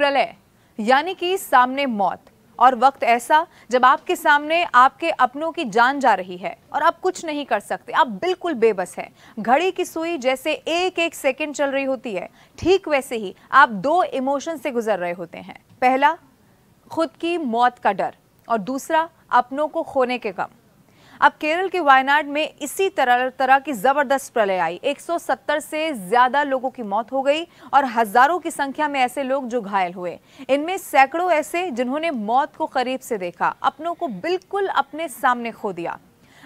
प्रलय यानी कि सामने मौत और वक्त ऐसा जब आपके सामने आपके अपनों की जान जा रही है और आप कुछ नहीं कर सकते आप बिल्कुल बेबस हैं घड़ी की सुई जैसे एक एक सेकंड चल रही होती है ठीक वैसे ही आप दो इमोशन से गुजर रहे होते हैं पहला खुद की मौत का डर और दूसरा अपनों को खोने के गम अब केरल के वायनाड में इसी तरह तरह की जबरदस्त प्रलय आई 170 से ज्यादा लोगों की मौत हो गई और हजारों की संख्या में ऐसे लोग जो घायल हुए इनमें सैकड़ों ऐसे जिन्होंने मौत को करीब से देखा अपनों को बिल्कुल अपने सामने खो दिया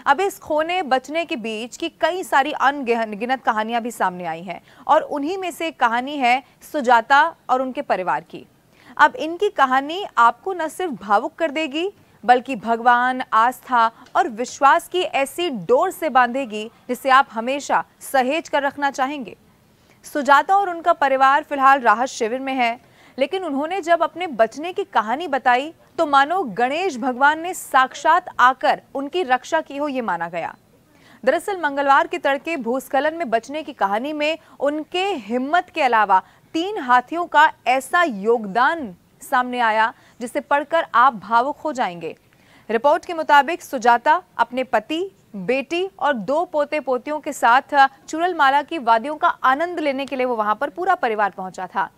अब इस खोने बचने के बीच की कई सारी अनगिनत कहानियां भी सामने आई हैं और उन्हीं में से एक कहानी है सुजाता और उनके परिवार की अब इनकी कहानी आपको न सिर्फ भावुक कर देगी बल्कि भगवान आस्था और विश्वास की ऐसी डोर से बांधेगी जिसे आप हमेशा सहेज कर रखना चाहेंगे सुजाता और उनका परिवार फिलहाल राहत शिविर में है लेकिन उन्होंने जब अपने बचने की कहानी बताई तो मानो गणेश भगवान ने साक्षात आकर उनकी रक्षा की हो ये माना गया दरअसल मंगलवार के तड़के भूस्खलन में बचने की कहानी में उनके हिम्मत के अलावा तीन हाथियों का ऐसा योगदान सामने आया जिसे पढ़कर आप भावुक हो जाएंगे रिपोर्ट के मुताबिक सुजाता अपने पति बेटी और दो पोते पोतियों के साथ चुरलमाला की वादियों का आनंद लेने के लिए वो वहां पर पूरा परिवार पहुंचा था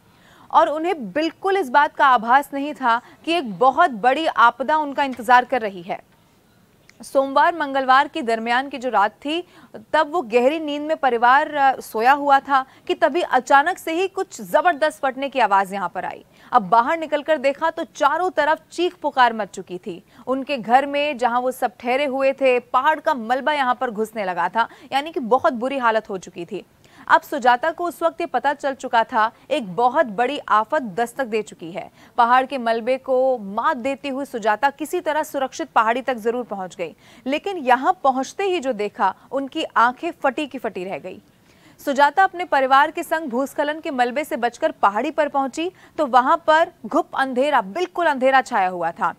और उन्हें बिल्कुल इस बात का आभास नहीं था कि एक बहुत बड़ी आपदा उनका इंतजार कर रही है सोमवार मंगलवार के दरमियान की जो रात थी तब वो गहरी नींद में परिवार सोया हुआ था कि तभी अचानक से ही कुछ ज़बरदस्त फटने की आवाज़ यहाँ पर आई अब बाहर निकलकर देखा तो चारों तरफ चीख पुकार मच चुकी थी उनके घर में जहां वो सब ठहरे हुए थे पहाड़ का मलबा यहाँ पर घुसने लगा था यानी कि बहुत बुरी हालत हो चुकी थी अब सुजाता को उस वक्त ये पता चल चुका था एक बहुत बड़ी आफत दस्तक दे चुकी है पहाड़ के मलबे को मात देती हुई सुजाता किसी तरह सुरक्षित पहाड़ी तक जरूर पहुंच गई लेकिन यहाँ पहुंचते ही जो देखा उनकी आंखें फटी की फटी रह गई सुजाता अपने परिवार के संग भूस्खलन के मलबे से बचकर पहाड़ी पर पहुंची तो वहां पर घुप अंधेरा बिल्कुल अंधेरा छाया हुआ था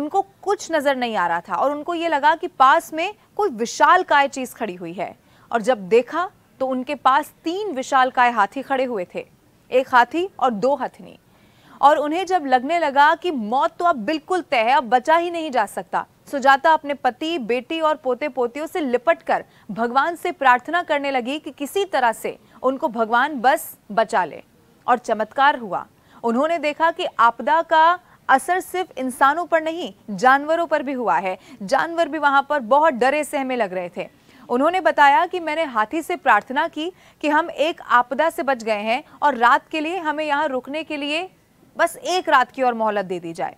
उनको कुछ नजर नहीं आ रहा था और उनको ये लगा कि पास में कोई विशाल काय चीज खड़ी हुई है और जब देखा तो उनके पास तीन विशाल काय हाथी खड़े हुए थे एक हाथी और दो हथनी और उन्हें जब लगने लगा कि मौत तो अब बिल्कुल तय है अब बचा ही नहीं जा सकता सुजाता अपने पति बेटी और पोते पोतियों से लिपट कर भगवान से प्रार्थना करने लगी कि किसी तरह से उनको भगवान बस बचा ले और चमत्कार हुआ उन्होंने देखा कि आपदा का असर सिर्फ इंसानों पर नहीं जानवरों पर भी हुआ है जानवर भी वहां पर बहुत डरे सहमे लग रहे थे उन्होंने बताया कि मैंने हाथी से प्रार्थना की कि हम एक आपदा से बच गए हैं और रात के लिए हमें यहाँ रुकने के लिए बस एक रात की और मोहलत दे दी जाए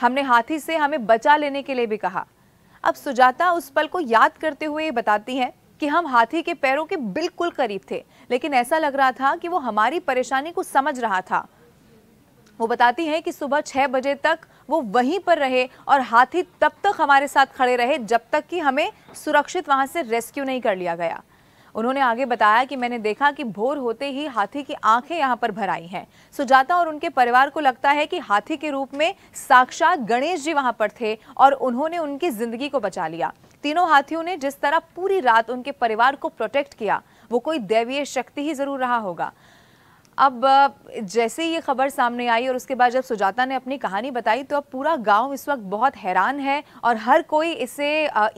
हमने हाथी से हमें बचा लेने के लिए भी कहा अब सुजाता उस पल को याद करते हुए ये बताती हैं कि हम हाथी के पैरों के बिल्कुल करीब थे लेकिन ऐसा लग रहा था कि वो हमारी परेशानी को समझ रहा था वो बताती हैं कि सुबह छह बजे तक वो वहीं पर रहे और हाथी तब तक हमारे साथ खड़े रहे जब तक कि हमें सुरक्षित वहां से रेस्क्यू नहीं कर लिया गया उन्होंने आगे बताया कि मैंने देखा कि भोर होते ही हाथी की आंखें यहां पर भर आई हैं सुजाता और उनके परिवार को लगता है कि हाथी के रूप में साक्षात गणेश जी वहां पर थे और उन्होंने उनकी जिंदगी को बचा लिया तीनों हाथियों ने जिस तरह पूरी रात उनके परिवार को प्रोटेक्ट किया वो कोई दैवीय शक्ति ही जरूर रहा होगा अब जैसे ही ये खबर सामने आई और उसके बाद जब सुजाता ने अपनी कहानी बताई तो अब पूरा गांव इस वक्त बहुत हैरान है और हर कोई इसे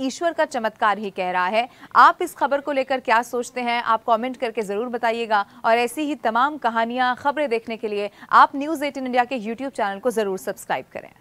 ईश्वर का चमत्कार ही कह रहा है आप इस खबर को लेकर क्या सोचते हैं आप कमेंट करके ज़रूर बताइएगा और ऐसी ही तमाम कहानियाँ खबरें देखने के लिए आप न्यूज़ एटीन इंडिया के यूट्यूब चैनल को ज़रूर सब्सक्राइब करें